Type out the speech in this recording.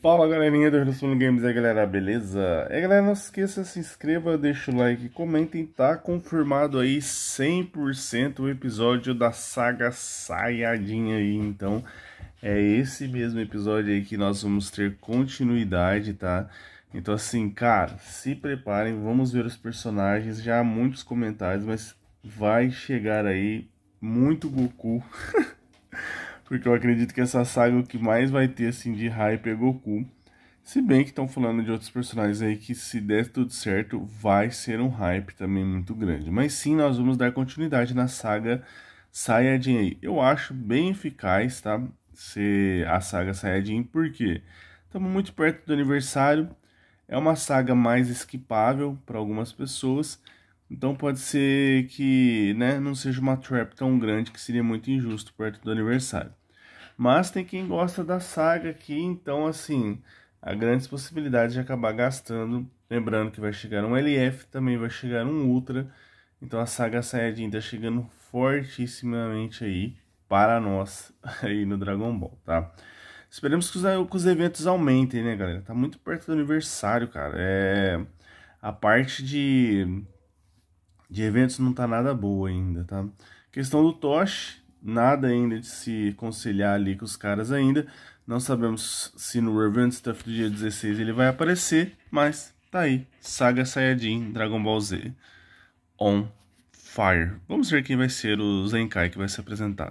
Fala galerinha do Resumo Games é galera, beleza? É galera, não se esqueça, se inscreva, deixa o like, comentem, tá confirmado aí 100% o episódio da saga Saiadinha aí, então é esse mesmo episódio aí que nós vamos ter continuidade, tá? Então assim, cara, se preparem, vamos ver os personagens, já há muitos comentários, mas vai chegar aí muito Goku... Porque eu acredito que essa saga o que mais vai ter assim de hype é Goku. Se bem que estão falando de outros personagens aí que, se der tudo certo, vai ser um hype também muito grande. Mas sim, nós vamos dar continuidade na saga Saiyajin aí. Eu acho bem eficaz, tá? Ser a saga Saiyajin, porque estamos muito perto do aniversário. É uma saga mais esquipável para algumas pessoas. Então pode ser que né, não seja uma trap tão grande que seria muito injusto perto do aniversário. Mas tem quem gosta da saga aqui, então assim, há grandes possibilidades de acabar gastando. Lembrando que vai chegar um LF, também vai chegar um Ultra. Então a saga Saiyajin está chegando fortissimamente aí para nós aí no Dragon Ball, tá? Esperemos que os eventos aumentem, né, galera? Tá muito perto do aniversário, cara. É... A parte de de eventos não está nada boa ainda, tá? Questão do Tosh, nada ainda de se conciliar ali com os caras ainda. Não sabemos se no Revenge Stuff do dia 16 ele vai aparecer, mas tá aí. Saga Saiyajin, Dragon Ball Z, on fire. Vamos ver quem vai ser o Zenkai que vai se apresentar.